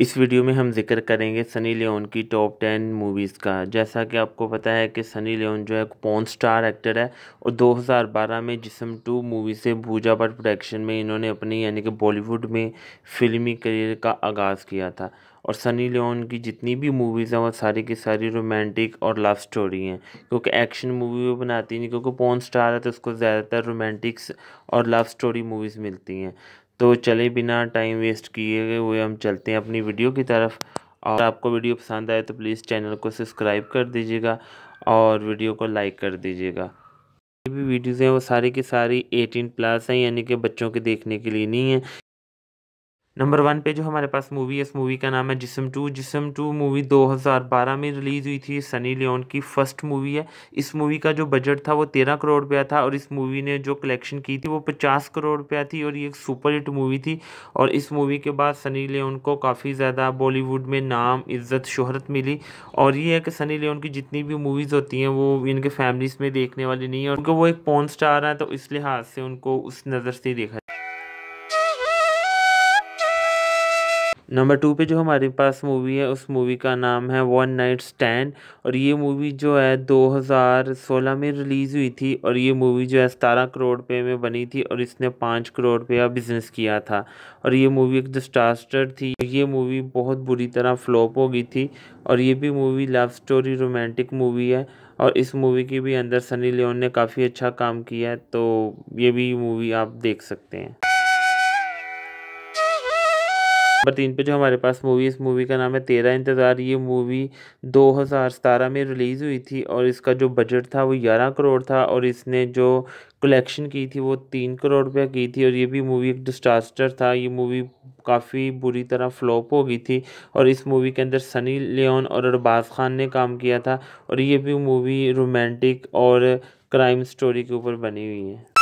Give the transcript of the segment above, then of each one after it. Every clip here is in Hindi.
इस वीडियो में हम जिक्र करेंगे सनी लियोन की टॉप टेन मूवीज़ का जैसा कि आपको पता है कि सनी लियोन जो है पॉन स्टार एक्टर है और 2012 में जिसम टू मूवी से भूजा भट्ट प्रोडक्शन में इन्होंने अपनी यानी कि बॉलीवुड में फिल्मी करियर का आगाज़ किया था और सनी लियोन की जितनी भी मूवीज़ हैं वो सारी की सारी रोमांटिक और लव स्टोरी हैं क्योंकि एक्शन मूवी वो बनाती नहीं क्योंकि पोन स्टार है तो उसको ज़्यादातर रोमांटिक्स और लव स्टोरी मूवीज़ मिलती हैं तो चले बिना टाइम वेस्ट किए हुए हम चलते हैं अपनी वीडियो की तरफ और आपको वीडियो पसंद आए तो प्लीज़ चैनल को सब्सक्राइब कर दीजिएगा और वीडियो को लाइक कर दीजिएगा भी वीडियोज़ हैं वो सारी की सारी एटीन प्लस हैं यानी कि बच्चों के देखने के लिए नहीं है नंबर वन पे जो हमारे पास मूवी है इस मूवी का नाम है जिसम टू जिसम टू मूवी 2012 में रिलीज़ हुई थी सनी लियोन की फर्स्ट मूवी है इस मूवी का जो बजट था वो तेरह करोड़ रुपया था और इस मूवी ने जो कलेक्शन की थी वो पचास करोड़ रुपया थी और ये एक सुपर हिट मूवी थी और इस मूवी के बाद सनी लियोन को काफ़ी ज़्यादा बॉलीवुड में नाम इज़्ज़त शहरत मिली और ये है कि सनी लियोन की जितनी भी मूवीज़ होती हैं वो इनके फैमिलीज़ में देखने वाली नहीं है और उनको वो एक पोन स्टार हैं तो इस लिहाज से उनको उस नज़र से देखा नंबर टू पे जो हमारे पास मूवी है उस मूवी का नाम है वन नाइट स्टैंड और ये मूवी जो है 2016 में रिलीज़ हुई थी और ये मूवी जो है सतारह करोड़ रुपये में बनी थी और इसने पाँच करोड़ रुपया बिजनेस किया था और ये मूवी एक डिस्टास्टर थी ये मूवी बहुत बुरी तरह फ्लॉप हो गई थी और ये भी movie love story romantic movie है और इस मूवी के भी अंदर सनी लियोन ने काफ़ी अच्छा काम किया है तो ये भी मूवी आप देख सकते हैं नंबर तीन पे जो हमारे पास मूवी इस मूवी का नाम है तेरा इंतज़ार ये मूवी दो हज़ार सतारह में रिलीज़ हुई थी और इसका जो बजट था वो ग्यारह करोड़ था और इसने जो कलेक्शन की थी वो तीन करोड़ रुपया की थी और ये भी मूवी एक डिस्टास्टर था ये मूवी काफ़ी बुरी तरह फ्लॉप हो गई थी और इस मूवी के अंदर सनी लियोन और अरबाज खान ने काम किया था और ये भी मूवी रोमांटिक और क्राइम स्टोरी के ऊपर बनी हुई है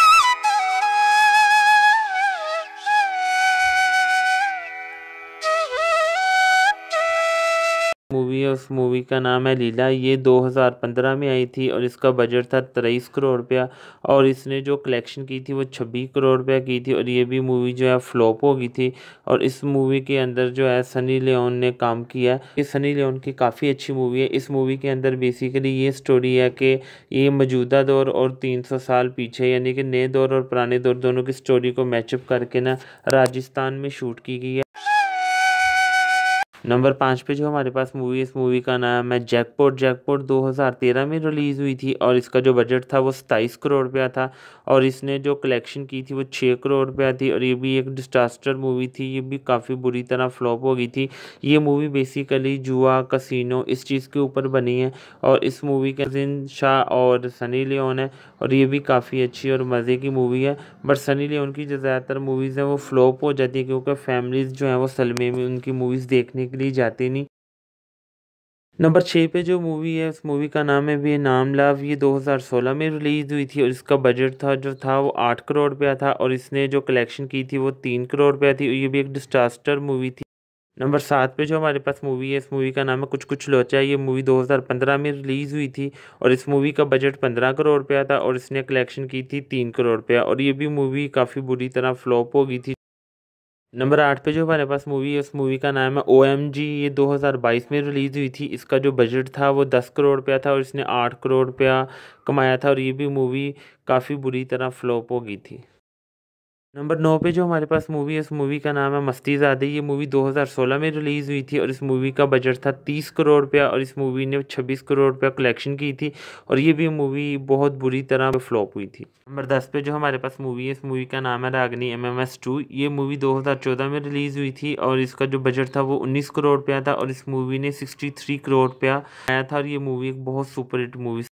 मूवी है उस मूवी का नाम है लीला ये 2015 में आई थी और इसका बजट था तेईस करोड़ रुपया और इसने जो कलेक्शन की थी वो छब्बीस करोड़ रुपया की थी और ये भी मूवी जो है फ्लॉप हो गई थी और इस मूवी के अंदर जो है सनी लियोन ने काम किया ये सनी लियोन की काफ़ी अच्छी मूवी है इस मूवी के अंदर बेसिकली ये स्टोरी है कि ये मौजूदा दौर और तीन सौ साल पीछे यानी कि नए दौर और पुराने दौर दोनों की स्टोरी को मैचअप करके ना राजस्थान में शूट की गई है नंबर पाँच पे जो हमारे पास मूवी इस मूवी का नाम है जैकपॉट जैकपॉट 2013 में रिलीज़ हुई थी और इसका जो बजट था वो सताईस करोड़ रुपया था और इसने जो कलेक्शन की थी वो छः करोड़ रुपया थी और ये भी एक डिस्टास्टर मूवी थी ये भी काफ़ी बुरी तरह फ्लॉप हो गई थी ये मूवी बेसिकली जुआ कसिनो इस चीज़ के ऊपर बनी है और इस मूवी का जिन शाह और सनी लियोन है और ये भी काफ़ी अच्छी और मज़े की मूवी है बट सनी लियोन की जो ज़्यादातर मूवीज़ हैं वो फ्लॉप हो जाती है क्योंकि फैमिलीज़ जो हैं वो सलमे में उनकी मूवीज़ देखने के लिए जाती नहीं नंबर छः पे जो मूवी है उस मूवी का नाम है भी नाम लाभ ये 2016 में रिलीज़ हुई थी और इसका बजट था जो था वो आठ करोड़ रुपया था और इसने जो कलेक्शन की थी वो तीन करोड़ रुपया थी ये भी एक डिस्टास्टर मूवी थी नंबर सात पे जो हमारे पास मूवी है इस मूवी का नाम है कुछ कुछ लोचा ये मूवी 2015 में रिलीज़ हुई थी और इस मूवी का बजट 15 करोड़ रुपया था और इसने कलेक्शन की थी तीन करोड़ रुपया और ये भी मूवी काफ़ी बुरी तरह फ्लॉप हो गई थी नंबर आठ पे जो हमारे पास मूवी है उस मूवी का नाम है ओ एम जी ये 2022 में रिलीज़ हुई थी इसका जो बजट था वो दस करोड़ रुपया था और इसने आठ करोड़ रुपया कमाया था और ये भी मूवी काफ़ी बुरी तरह फ्लॉप हो गई थी नंबर नौ पे जो हमारे पास मूवी है इस मूवी का नाम है मस्ती ज़्यादा ये मूवी 2016 में रिलीज़ हुई थी और इस मूवी का बजट था 30 करोड़ रुपया और इस मूवी ने 26 करोड़ रुपया कलेक्शन की थी और ये भी मूवी बहुत बुरी तरह फ्लॉप हुई थी नंबर दस पे जो हमारे पास मूवी है इस मूवी का नाम है Ragini M M S two ये मूवी दो हज़ार चौदह में रिलीज़ हुई थी और इसका जो बजट था वो उन्नीस करोड़ रुपया था और इस मूवी ने सिक्सटी थ्री करोड़ रुपया आया था और ये मूवी एक बहुत सुपर हिट मूवी